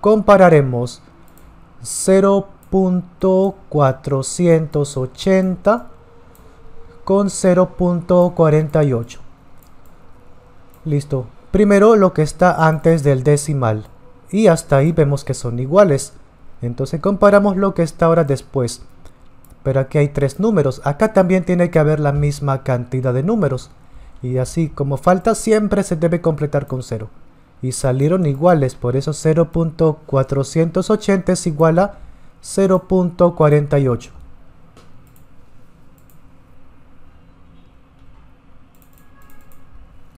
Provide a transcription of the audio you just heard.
compararemos 0.480 con 0.48. Listo. Primero lo que está antes del decimal. Y hasta ahí vemos que son iguales. Entonces comparamos lo que está ahora después. Pero aquí hay tres números. Acá también tiene que haber la misma cantidad de números. Y así como falta siempre se debe completar con cero y salieron iguales, por eso 0.480 es igual a 0.48.